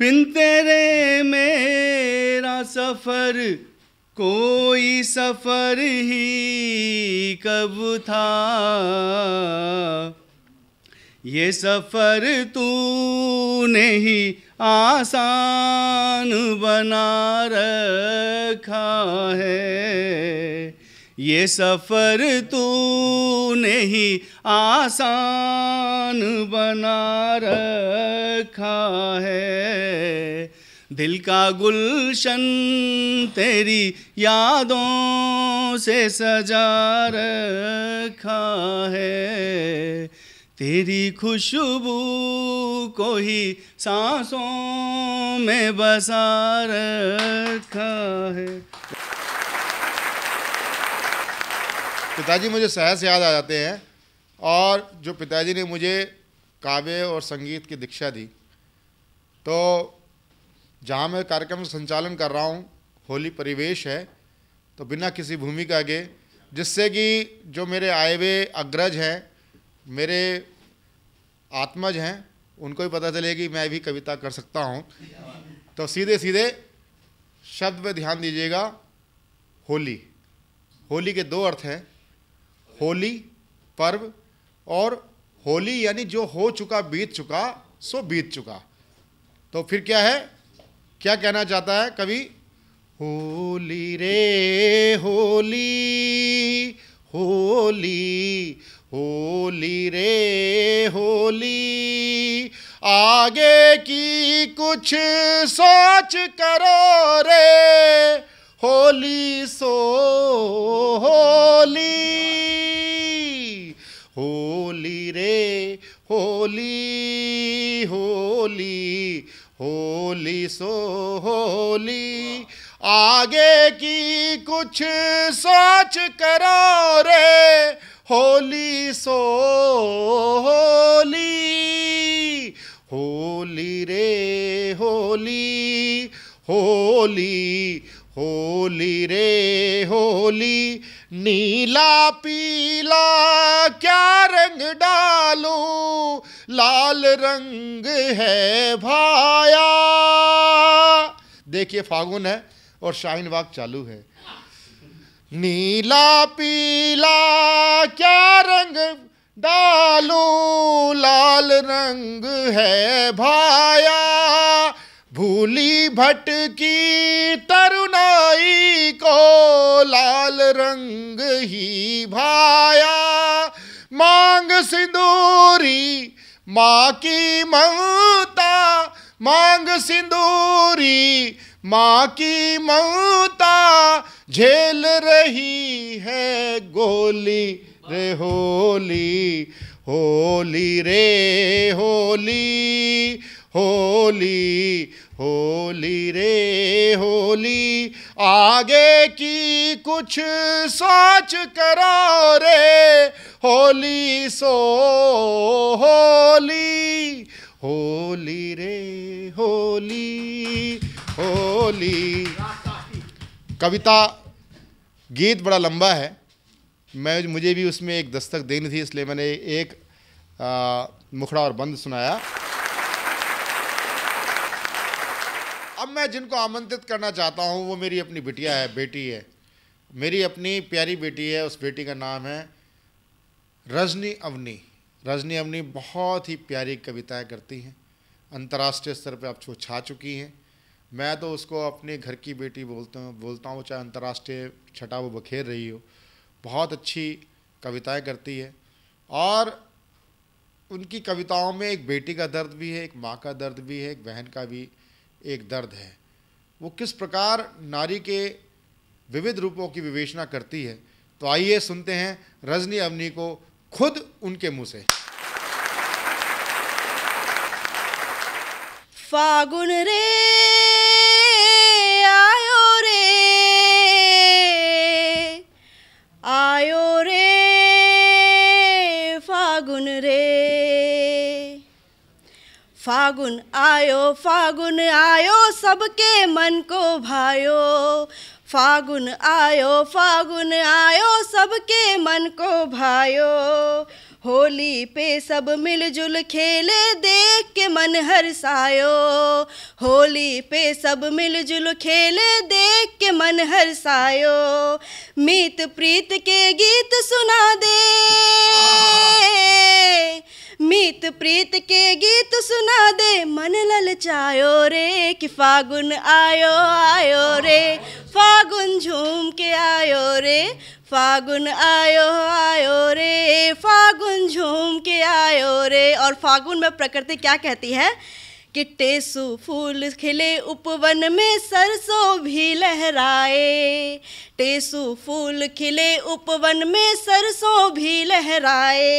बिन तेरे मेरा सफ़र कोई सफ़र ही कब था ये सफ़र तू नहीं आसान बना रखा है ये सफ़र तू नहीं आसान बना रखा है दिल का गुलशन तेरी यादों से सजा रखा है तेरी खुशबू को ही सांसों में बसा रखा है पिताजी मुझे सहज याद आ जाते हैं और जो पिताजी ने मुझे काव्य और संगीत की दीक्षा दी तो जहाँ मैं कार्यक्रम संचालन कर रहा हूँ होली परिवेश है तो बिना किसी भूमिका के जिससे कि जो मेरे आए हुए अग्रज हैं मेरे आत्मज हैं उनको भी पता चले कि मैं भी कविता कर सकता हूँ तो सीधे सीधे शब्द पे ध्यान दीजिएगा होली होली के दो अर्थ हैं होली पर्व और होली यानी जो हो चुका बीत चुका सो बीत चुका तो फिर क्या है क्या कहना चाहता है कवि होली रे होली होली होली रे होली आगे की कुछ सोच करो रे होली सो होली होली रे होली होली होली सो होली आगे की कुछ सोच करो रे होली सो होली होली रे होली होली होली रे होली नीला पीला क्या रंग डालू लाल रंग है भाया देखिए फागुन है और शाहीन बाग चालू है नीला पीला क्या रंग डालू लाल रंग है भाया भूली भटकी तरुणाई को लाल रंग ही भाया मांग सिंदूरी माँ की ममता मांग सिंदूरी माँ की ममता झेल रही है गोली रे होली होली रे होली होली होली रे होली आगे की कुछ सोच करो रे होली सो होली होली रे होली होली कविता गीत बड़ा लंबा है मैं मुझे भी उसमें एक दस्तक देनी थी इसलिए मैंने एक आ, मुखड़ा और बंद सुनाया अब मैं जिनको आमंत्रित करना चाहता हूँ वो मेरी अपनी बिटिया है बेटी है मेरी अपनी प्यारी बेटी है उस बेटी का नाम है रजनी अवनी रजनी अवनी बहुत ही प्यारी कविताएं करती हैं अंतर्राष्ट्रीय स्तर पर आप छो छा चुकी हैं मैं तो उसको अपने घर की बेटी बोलता हूँ बोलता हूँ चाहे अंतर्राष्ट्रीय छटा वो बखेर रही हो बहुत अच्छी कविताएं करती है और उनकी कविताओं में एक बेटी का दर्द भी है एक माँ का दर्द भी है एक बहन का भी एक दर्द है वो किस प्रकार नारी के विविध रूपों की विवेचना करती है तो आइए सुनते हैं रजनी अवनी को खुद उनके मुंह से फागुन रे फागुन आयो फागुन आयो सबके मन को भायो फागुन आयो फागुन आयो सबके मन को भायो होली पे सब मिलजुल खेले देख के मन हरसायो होली पे सब मिलजुल खेले देख के मन हरसायो मीत प्रीत के गीत सुना दे मीत प्रीत के गीत सुना दे मन ललचायो रे कि फागुन आयो आयो रे फागुन झूम के आयो रे फागुन आयो आयो रे फागुन झूम के आयो रे और फागुन में प्रकृति क्या कहती है किट्टे सु फूल खिले उपवन में सरसों भी लहराए टेसु फूल खिले उपवन में सरसों भी लहराए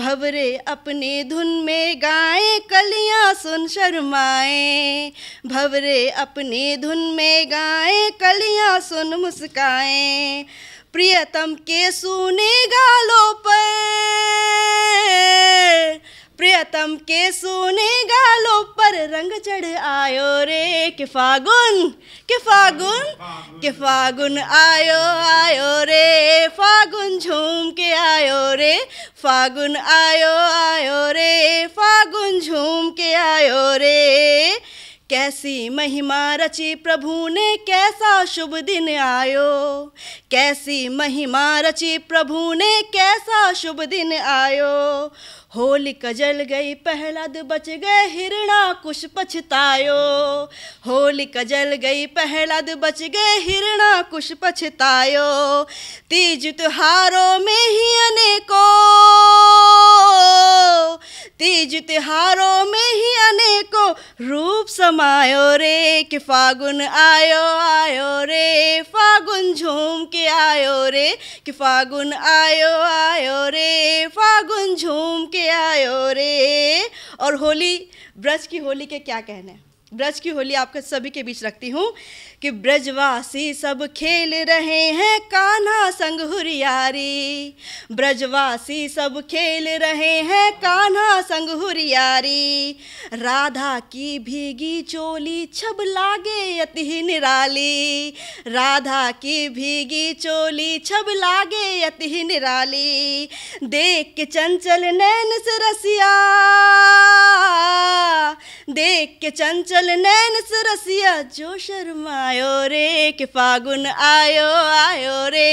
भवरे अपनी धुन में गाए कलियां सुन शर्माए भवरे अपनी धुन में गाए कलियां सुन मुस्काए प्रियतम के सुने गालों पर प्रियतम के सोने गालों पर रंग चढ़ आयो रे कि फागुन कि फागुन कि फागुन आयो आयो रे फागुन झूम के आयो रे फागुन आयो आयो रे फागुन झूम के आयो रे कैसी महिमा रची प्रभु ने कैसा शुभ दिन आयो कैसी महिमा रची प्रभु ने कैसा शुभ दिन आयो होली कजल गई पहलाद बच गए हिरणा कुछ पछतायो होली कजल गई पहलाद बच गए हिरणा कुछ पछतायो तीज त्योहारों में ही अनेकों तीज त्योहारों में ही अनेकों रूप समायो रे कि फागुन आयो आयो रे फागुन झूम के आयो रे कि फागुन आयो आयो रे फागुन झूम के आयो रे और होली ब्रज की होली के क्या कहने ब्रज की होली आपके सभी के बीच रखती हूँ कि ब्रजवासी सब खेल रहे हैं कान्हा संग हुरियारी ब्रजवासी सब खेल रहे हैं कान्हा संग हुरियारी राधा की भीगी चोली छब लागे अति निराली राधा की भीगी चोली छब लागे अति निराली देख के चंचल नैन से रसिया देख के चंचल नैन से रसिया जो शर्मा आयो रे कि फागुन आयो आयो रे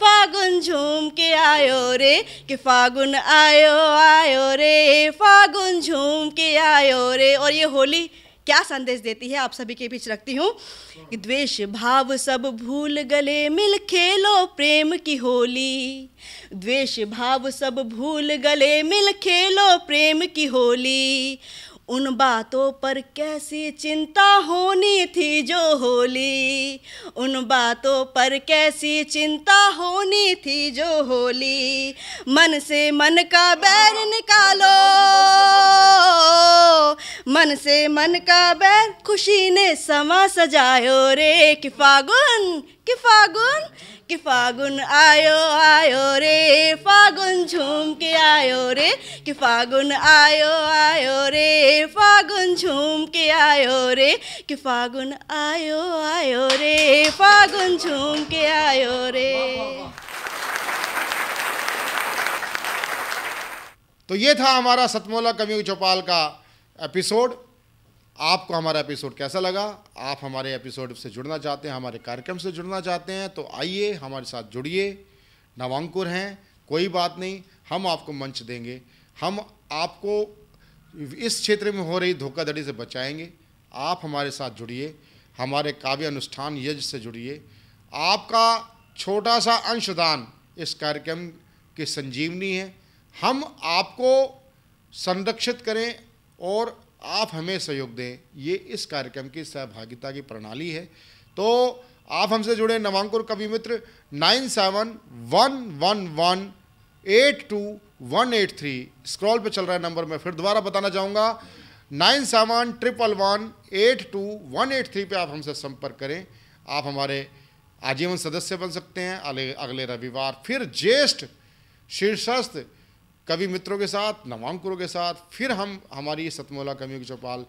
फागुन झूम के आयो रे कि फागुन आयो आयो रे फागुन झूम के आयो रे और ये होली क्या संदेश देती है आप सभी के बीच रखती हूँ द्वेष भाव सब भूल गले मिल खेलो प्रेम की होली द्वेष भाव सब भूल गले मिल खेलो प्रेम की होली उन बातों पर कैसी चिंता होनी थी जो होली उन बातों पर कैसी चिंता होनी थी जो होली मन से मन का बैर निकालो मन से मन का बैर खुशी ने समा सजायो रे कि फागुन कि फागुन कि फागुन आयो आयो रे फागुन झूम के आयो रे कि फागुन आयो आयो रे फागुन झूम के आयो रे कि फागुन आयो आयो रे फागुन झूम के आयो रे तो ये था हमारा सतमोला कम्यू चौपाल का एपिसोड आपको हमारा एपिसोड कैसा लगा आप हमारे एपिसोड से जुड़ना चाहते हैं हमारे कार्यक्रम से जुड़ना चाहते हैं तो आइए हमारे साथ जुड़िए नवांकुर हैं कोई बात नहीं हम आपको मंच देंगे हम आपको इस क्षेत्र में हो रही धोखाधड़ी से बचाएंगे आप हमारे साथ जुड़िए हमारे काव्य अनुष्ठान यज्ञ से जुड़िए आपका छोटा सा अंशदान इस कार्यक्रम की संजीवनी है हम आपको संरक्षित करें और आप हमें सहयोग दें ये इस कार्यक्रम की सहभागिता की प्रणाली है तो आप हमसे जुड़े नवांकुर कवि मित्र nine seven one one one eight two one eight three scroll पर चल रहा है नंबर मैं फिर दोबारा बताना चाहूँगा nine seven triple one eight two one eight three पर आप हमसे संपर्क करें आप हमारे आजीवन सदस्य बन सकते हैं अगले अगले रविवार फिर ज्येष्ठ शीर्षस्थ कवि मित्रों के साथ नवांकुरों के साथ फिर हम हमारी सतमोला कवियों की चौपाल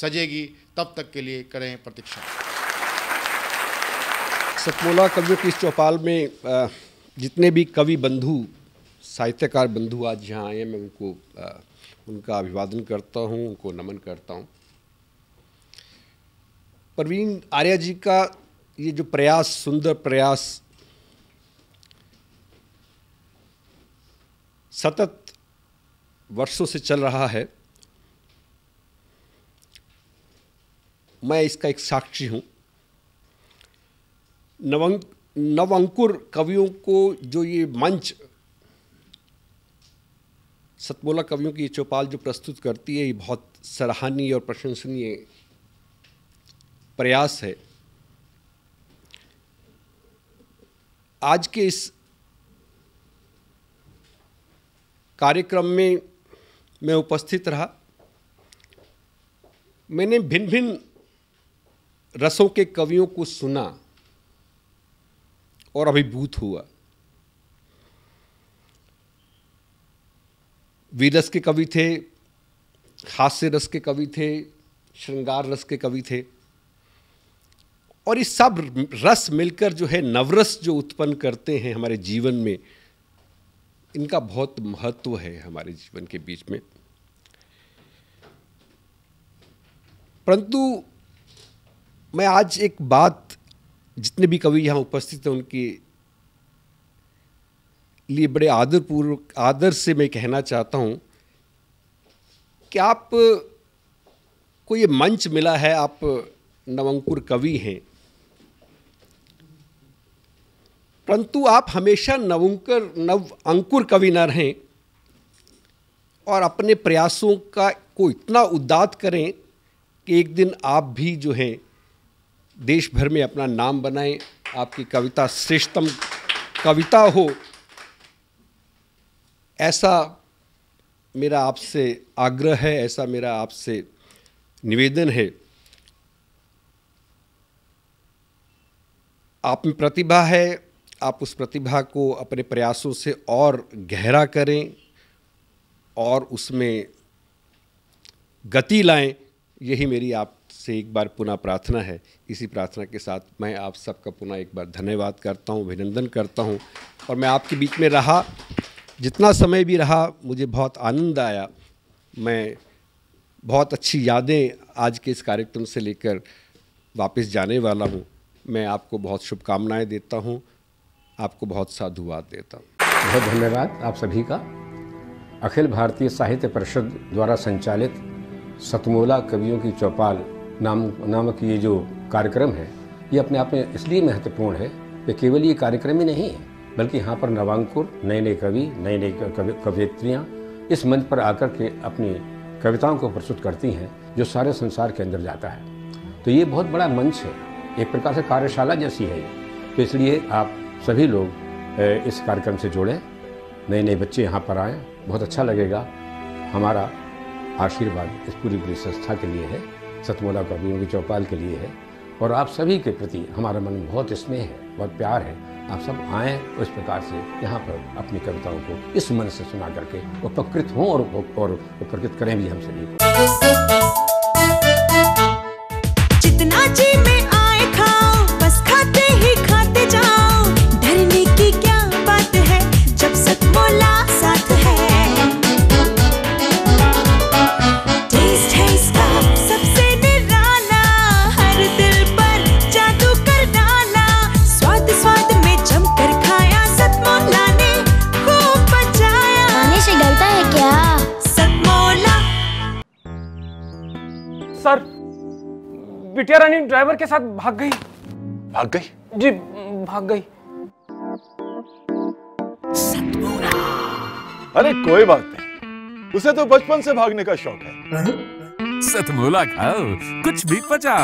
सजेगी तब तक के लिए करें प्रतीक्षा सतमोला कवियों की इस चौपाल में जितने भी कवि बंधु साहित्यकार बंधु आज यहाँ आए हैं मैं उनको उनका अभिवादन करता हूँ उनको नमन करता हूँ प्रवीण आर्या जी का ये जो प्रयास सुंदर प्रयास सतत वर्षों से चल रहा है मैं इसका एक साक्षी हूँ नव नवंकुर कवियों को जो ये मंच सतमोला कवियों की चौपाल जो प्रस्तुत करती है ये बहुत सराहनीय और प्रशंसनीय प्रयास है आज के इस कार्यक्रम में मैं उपस्थित रहा मैंने भिन्न भिन्न रसों के कवियों को सुना और अभिभूत हुआ वीरस के कवि थे हास्य रस के कवि थे श्रृंगार रस के कवि थे और ये सब रस मिलकर जो है नवरस जो उत्पन्न करते हैं हमारे जीवन में इनका बहुत महत्व है हमारे जीवन के बीच में परंतु मैं आज एक बात जितने भी कवि यहाँ उपस्थित हैं उनके लिए बड़े आदरपूर्वक आदर से मैं कहना चाहता हूँ कि आप को ये मंच मिला है आप नवंकुर कवि हैं परंतु आप हमेशा नवंकर नव अंकुर कवि न रहें और अपने प्रयासों का को इतना उदात करें कि एक दिन आप भी जो हैं देश भर में अपना नाम बनाएं आपकी कविता श्रेष्ठतम कविता हो ऐसा मेरा आपसे आग्रह है ऐसा मेरा आपसे निवेदन है आप में प्रतिभा है आप उस प्रतिभा को अपने प्रयासों से और गहरा करें और उसमें गति लाएं यही मेरी आपसे एक बार पुनः प्रार्थना है इसी प्रार्थना के साथ मैं आप सबका पुनः एक बार धन्यवाद करता हूँ अभिनंदन करता हूँ और मैं आपके बीच में रहा जितना समय भी रहा मुझे बहुत आनंद आया मैं बहुत अच्छी यादें आज के इस कार्यक्रम से लेकर वापस जाने वाला हूँ मैं आपको बहुत शुभकामनाएं देता हूँ आपको बहुत साधुवाद देता हूँ बहुत धन्यवाद आप सभी का अखिल भारतीय साहित्य परिषद द्वारा संचालित सतमोला कवियों की चौपाल नाम नामक ये जो कार्यक्रम है ये अपने आप में इसलिए महत्वपूर्ण है कि केवल ये कार्यक्रम ही नहीं है बल्कि यहाँ पर नवांकुर नए नए कवि नए नए कवियत्रियाँ इस मंच पर आकर के अपनी कविताओं को प्रस्तुत करती हैं जो सारे संसार के अंदर जाता है तो ये बहुत बड़ा मंच है एक प्रकार से कार्यशाला जैसी है तो इसलिए आप सभी लोग इस कार्यक्रम से जुड़ें नए नए बच्चे यहाँ पर आएँ बहुत अच्छा लगेगा हमारा आशीर्वाद इस पूरी पूरी संस्था के लिए है सतमोला और योगी चौपाल के लिए है और आप सभी के प्रति हमारा मन बहुत स्नेह है बहुत प्यार है आप सब आए उस प्रकार से यहाँ पर अपनी कविताओं को इस मन से सुना करके उपकृत हों और उपकृत करें भी हम सभी को पिटिया रानी ड्राइवर के साथ भाग गई भाग गई जी भाग गई अरे कोई बात नहीं उसे तो बचपन से भागने का शौक है सतमूला खाओ कुछ भी पचा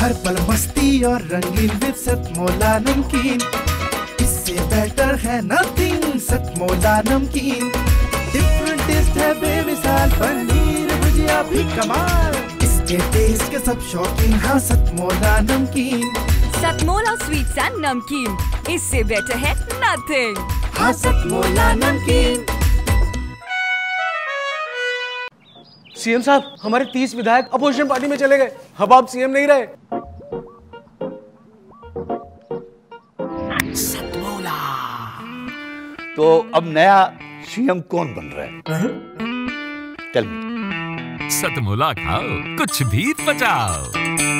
हर पल मस्ती और रंगीन विद सतमोला नमकीन इससे बेटर है नथिंग सतमोला नमकीन टेस्ट है बेमिसाल पनीर भुजिया भी कमाल इसके टेस्ट के सब शौकीन हाँ सतमोला नमकीन सतमोला स्वीट्स एंड नमकीन इससे बेटर है नथिंग हाँ सतमोला नमकीन सीएम साहब हमारे तीस विधायक अपोजिशन पार्टी में चले गए अब आप सीएम नहीं रहे तो अब नया सीएम कौन बन रहा है चल सतमुला खाओ कुछ भी तो बचाओ